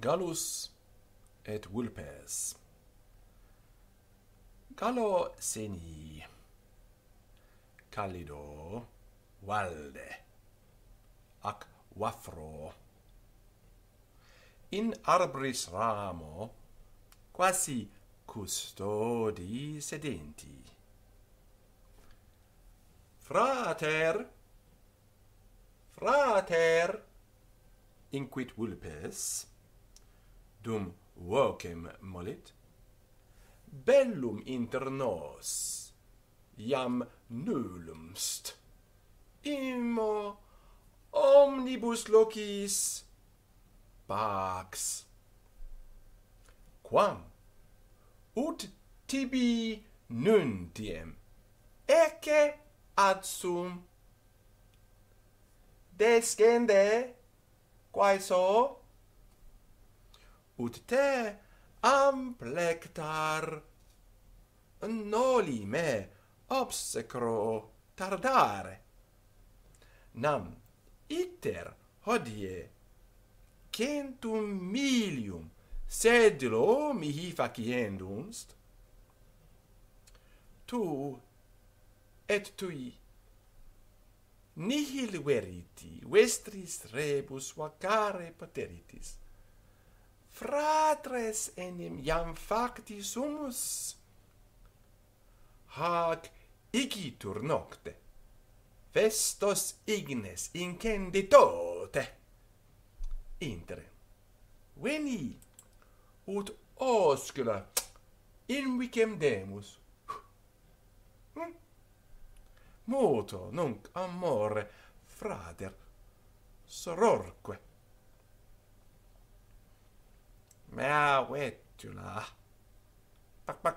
Gallus et vulpes. Gallo seni. Calido valde. Ac wafro. In arbris ramo quasi custodi sedenti. Frater. Frater. Inquit vulpes. Frater. Dum vocem molit, bellum inter nos iam nullum st. Imo omnibus locis, pax. Quam? Ut tibi nuntiem. Ecce ad sum. Descende, quae so? ut te amplectar. Noli me obsecro tardare. Nam iter hodie centum milium sed lo mihi faciendumst tu et tui nihil veriti vestris rebus vacare pateritis fratres enim iam facti sumus. Hac igitur nocte, festos ignes incendi tote. Intere. Veni, ut oscula invicem demus. Hm? Muto nunc amore, frater, sororque. mea vetula. Pac, pac,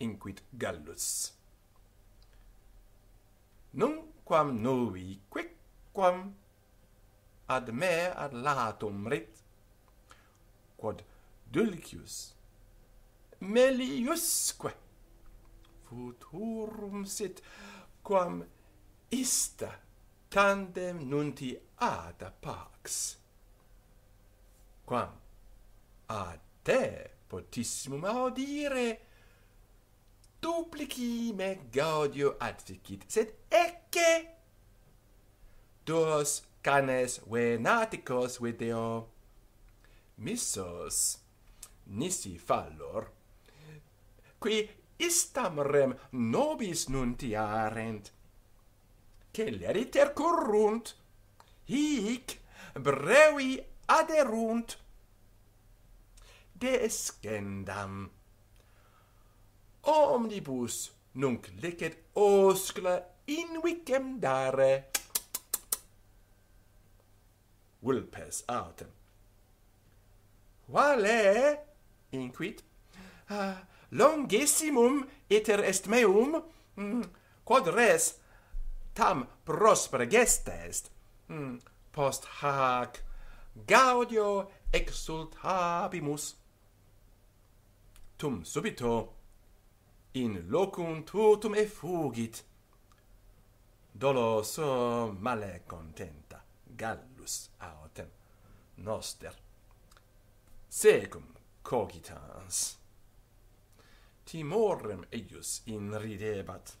inquit Gallus. Non quam novi quicquam ad me ad latum rit, quod dulcius meliusque futurum sit quam ista tandem nunti ad pax quam a te potissimum audire duplici me gaudio adficit sed ecce duos canes venaticos video missos nisi fallor qui istam rem nobis nuntiarent celeriter currunt hic brevi aderunt quoque Omnibus nunc licet oscle in vicem dare. Vulpes autem. Vale, inquit, uh, ah, longissimum iter est meum, mm, quod res tam prospera gesta est, mm, post hac gaudio exultabimus tum subito in locum tuum effugit dolor so male contenta gallus autem noster secum cogitans timorem eius in ridebat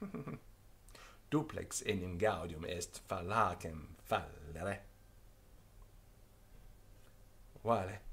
duplex enim gaudium est fallacem fallere vale